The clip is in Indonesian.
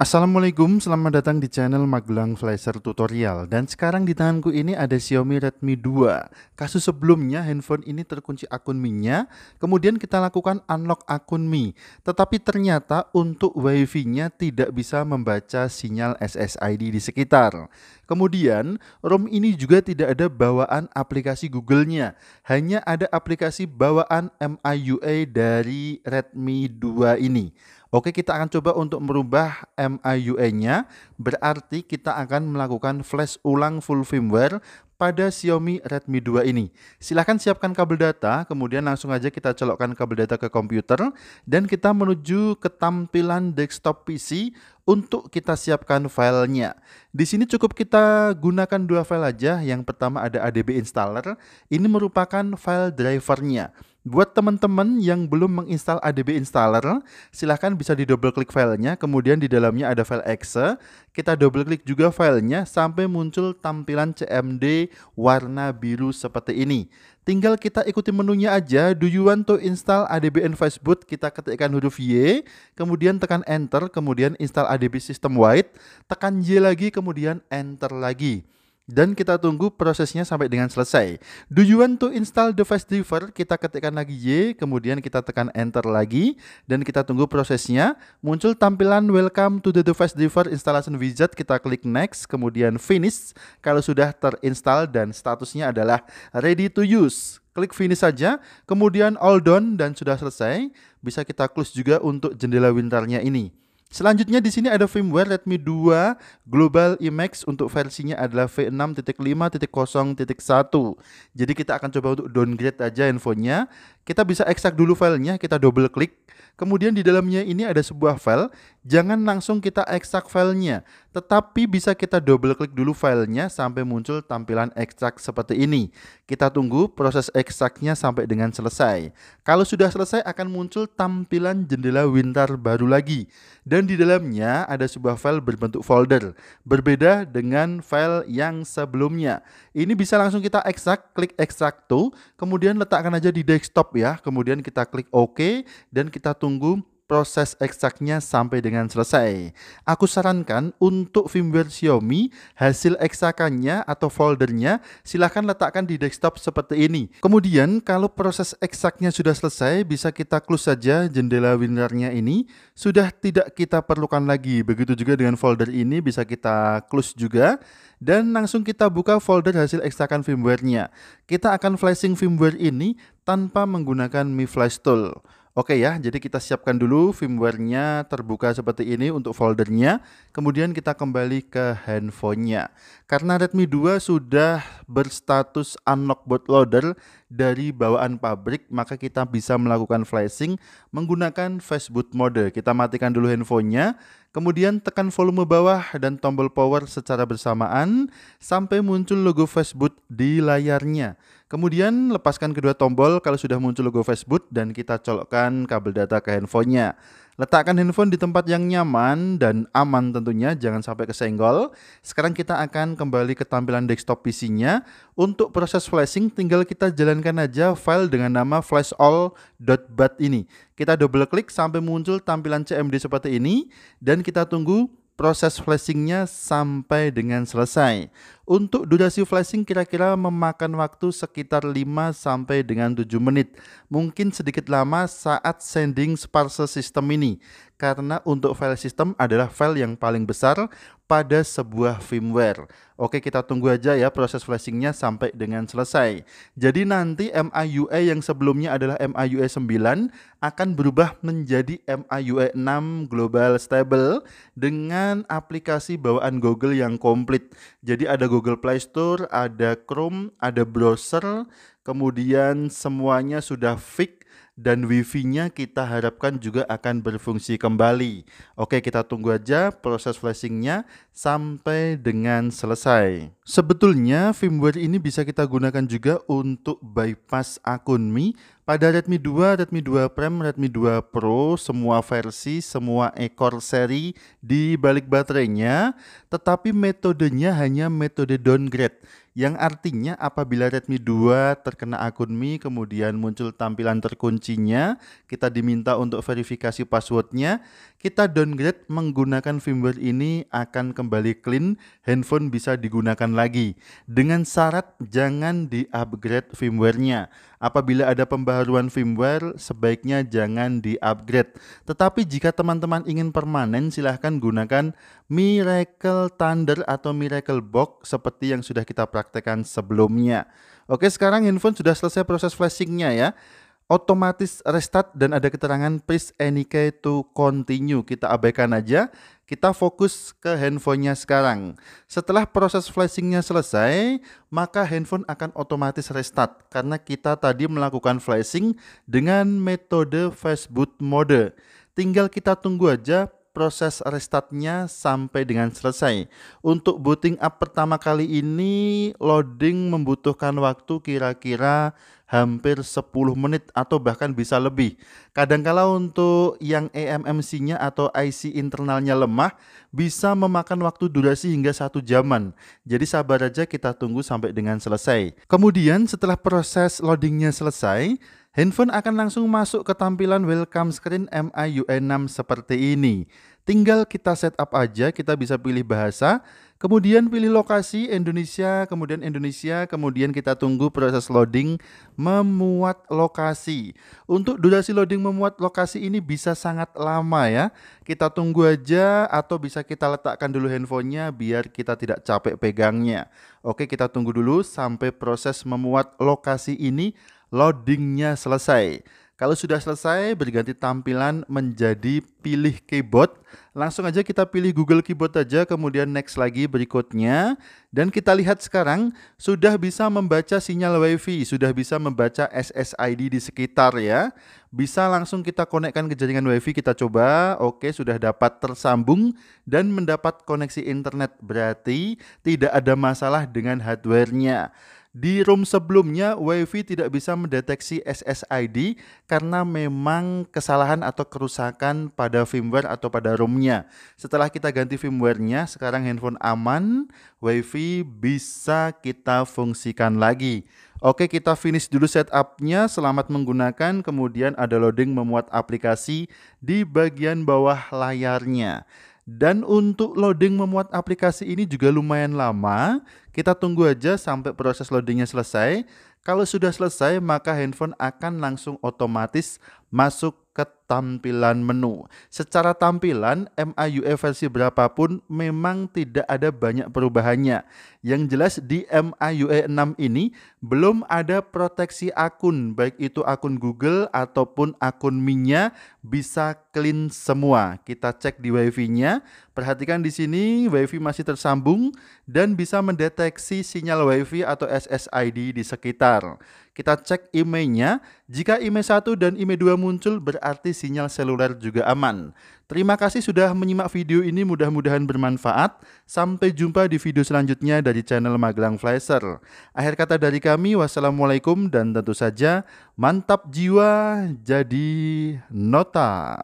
Assalamualaikum, selamat datang di channel Magelang Flasher Tutorial Dan sekarang di tanganku ini ada Xiaomi Redmi 2 Kasus sebelumnya handphone ini terkunci akun Mi-nya Kemudian kita lakukan unlock akun Mi Tetapi ternyata untuk WiFi-nya tidak bisa membaca sinyal SSID di sekitar Kemudian ROM ini juga tidak ada bawaan aplikasi Google-nya Hanya ada aplikasi bawaan MIUI dari Redmi 2 ini Oke, kita akan coba untuk merubah MIUI-nya, berarti kita akan melakukan flash ulang full firmware pada Xiaomi Redmi 2 ini. Silahkan siapkan kabel data, kemudian langsung aja kita colokkan kabel data ke komputer, dan kita menuju ke tampilan desktop PC untuk kita siapkan filenya. Di sini cukup kita gunakan dua file aja, yang pertama ada ADB Installer, ini merupakan file drivernya. Buat teman-teman yang belum menginstal ADB Installer, silahkan bisa di double klik filenya, kemudian di dalamnya ada file exe. Kita double klik juga filenya sampai muncul tampilan CMD warna biru seperti ini. Tinggal kita ikuti menunya aja, do you want to install ADB in Facebook? Kita ketikkan huruf Y, kemudian tekan enter, kemudian install ADB system wide, tekan Y lagi, kemudian enter lagi dan kita tunggu prosesnya sampai dengan selesai. Do you want to install device driver? Kita ketikkan lagi Y, kemudian kita tekan enter lagi dan kita tunggu prosesnya. Muncul tampilan welcome to the device driver installation wizard, kita klik next, kemudian finish kalau sudah terinstall dan statusnya adalah ready to use. Klik finish saja, kemudian all done dan sudah selesai. Bisa kita close juga untuk jendela wintarnya ini. Selanjutnya di sini ada firmware Redmi 2 Global IMAX untuk versinya adalah V6.5.0.1. Jadi kita akan coba untuk downgrade aja handphonenya kita bisa ekstrak dulu filenya, kita double klik. Kemudian di dalamnya ini ada sebuah file, jangan langsung kita ekstrak filenya, tetapi bisa kita double klik dulu filenya sampai muncul tampilan ekstrak seperti ini. Kita tunggu proses ekstraknya sampai dengan selesai. Kalau sudah selesai akan muncul tampilan jendela Winter baru lagi. Dan di dalamnya ada sebuah file berbentuk folder, berbeda dengan file yang sebelumnya. Ini bisa langsung kita ekstrak, klik ekstrak tuh, kemudian letakkan aja di desktop ya. Kemudian kita klik OK dan kita tunggu proses ekstraknya sampai dengan selesai. Aku sarankan untuk firmware Xiaomi hasil ekstrakannya atau foldernya silahkan letakkan di desktop seperti ini. Kemudian kalau proses ekstraknya sudah selesai bisa kita close saja jendela winrar ini. Sudah tidak kita perlukan lagi. Begitu juga dengan folder ini bisa kita close juga dan langsung kita buka folder hasil ekstrakan firmware-nya. Kita akan flashing firmware ini tanpa menggunakan Mi Flash Tool. Oke ya, jadi kita siapkan dulu firmware-nya terbuka seperti ini untuk foldernya. Kemudian kita kembali ke handphonenya. Karena Redmi 2 sudah berstatus unlock bootloader dari bawaan pabrik, maka kita bisa melakukan flashing menggunakan fastboot mode. Kita matikan dulu handphonenya, kemudian tekan volume bawah dan tombol power secara bersamaan sampai muncul logo fastboot di layarnya. Kemudian lepaskan kedua tombol kalau sudah muncul logo Facebook dan kita colokkan kabel data ke handphonenya. Letakkan handphone di tempat yang nyaman dan aman tentunya, jangan sampai kesenggol. Sekarang kita akan kembali ke tampilan desktop PC-nya. Untuk proses flashing tinggal kita jalankan aja file dengan nama flashall.bat ini. Kita double klik sampai muncul tampilan CMD seperti ini dan kita tunggu proses flashingnya sampai dengan selesai. Untuk durasi flashing kira-kira memakan waktu sekitar 5 sampai dengan 7 menit. Mungkin sedikit lama saat sending sparse system ini karena untuk file system adalah file yang paling besar pada sebuah firmware. Oke, kita tunggu aja ya proses flashingnya sampai dengan selesai. Jadi nanti MIUI e yang sebelumnya adalah MIUI 9 e akan berubah menjadi MIUI 6 e Global Stable dengan aplikasi bawaan Google yang komplit. Jadi ada Google Google Play Store, ada Chrome, ada browser, kemudian semuanya sudah fix dan Wi-Fi nya kita harapkan juga akan berfungsi kembali. Oke, kita tunggu aja proses flashing-nya sampai dengan selesai. Sebetulnya firmware ini bisa kita gunakan juga untuk bypass akun Mi pada Redmi 2, Redmi 2 Prime, Redmi 2 Pro, semua versi, semua ekor seri di balik baterainya, tetapi metodenya hanya metode downgrade. Yang artinya apabila Redmi 2 terkena akun Mi kemudian muncul tampilan terkuncinya, kita diminta untuk verifikasi passwordnya, kita downgrade menggunakan firmware ini akan kembali clean, handphone bisa digunakan lagi dengan syarat jangan di-upgrade firmware-nya. Apabila ada pembaharuan firmware, sebaiknya jangan di-upgrade. Tetapi jika teman-teman ingin permanen, silahkan gunakan Miracle Thunder atau Miracle Box seperti yang sudah kita praktekkan sebelumnya. Oke, sekarang handphone sudah selesai proses flashing-nya ya otomatis restart dan ada keterangan please key to continue. Kita abaikan aja, kita fokus ke handphonenya sekarang. Setelah proses flashingnya selesai, maka handphone akan otomatis restart karena kita tadi melakukan flashing dengan metode fastboot mode. Tinggal kita tunggu aja proses restartnya sampai dengan selesai. Untuk booting up pertama kali ini loading membutuhkan waktu kira-kira hampir 10 menit atau bahkan bisa lebih. Kadangkala untuk yang EMMC-nya atau IC internalnya lemah bisa memakan waktu durasi hingga satu jaman. Jadi sabar aja kita tunggu sampai dengan selesai. Kemudian setelah proses loadingnya selesai, handphone akan langsung masuk ke tampilan welcome screen MIUI 6 seperti ini. Tinggal kita setup aja, kita bisa pilih bahasa, kemudian pilih lokasi Indonesia, kemudian Indonesia, kemudian kita tunggu proses loading memuat lokasi. Untuk durasi loading memuat lokasi ini bisa sangat lama ya. Kita tunggu aja atau bisa kita letakkan dulu handphonenya biar kita tidak capek pegangnya. Oke, kita tunggu dulu sampai proses memuat lokasi ini loadingnya selesai. Kalau sudah selesai, berganti tampilan menjadi pilih keyboard. Langsung aja kita pilih Google Keyboard aja, kemudian next lagi berikutnya. Dan kita lihat sekarang sudah bisa membaca sinyal WiFi, sudah bisa membaca SSID di sekitar ya. Bisa langsung kita konekkan ke jaringan WiFi, kita coba. Oke, sudah dapat tersambung dan mendapat koneksi internet. Berarti tidak ada masalah dengan hardware-nya. Di room sebelumnya, WiFi tidak bisa mendeteksi SSID karena memang kesalahan atau kerusakan pada firmware atau pada roomnya. Setelah kita ganti firmware sekarang handphone aman, WiFi bisa kita fungsikan lagi. Oke, kita finish dulu setupnya. Selamat menggunakan. Kemudian ada loading memuat aplikasi di bagian bawah layarnya. Dan untuk loading memuat aplikasi ini juga lumayan lama. Kita tunggu aja sampai proses loadingnya selesai. Kalau sudah selesai, maka handphone akan langsung otomatis masuk ke tampilan menu. Secara tampilan, MIUI e versi berapapun memang tidak ada banyak perubahannya. Yang jelas di MIUI 6 e ini belum ada proteksi akun, baik itu akun Google ataupun akun minya bisa clean semua. Kita cek di Wi-Fi-nya, perhatikan di sini Wi-Fi masih tersambung dan bisa mendeteksi sinyal Wi-Fi atau SSID di sekitar. Kita cek IMEI-nya. Jika IMEI 1 dan IMEI 2 muncul berarti sinyal seluler juga aman. Terima kasih sudah menyimak video ini mudah-mudahan bermanfaat. Sampai jumpa di video selanjutnya dari channel Magelang Flasher. Akhir kata dari kami, wassalamualaikum dan tentu saja mantap jiwa jadi nota.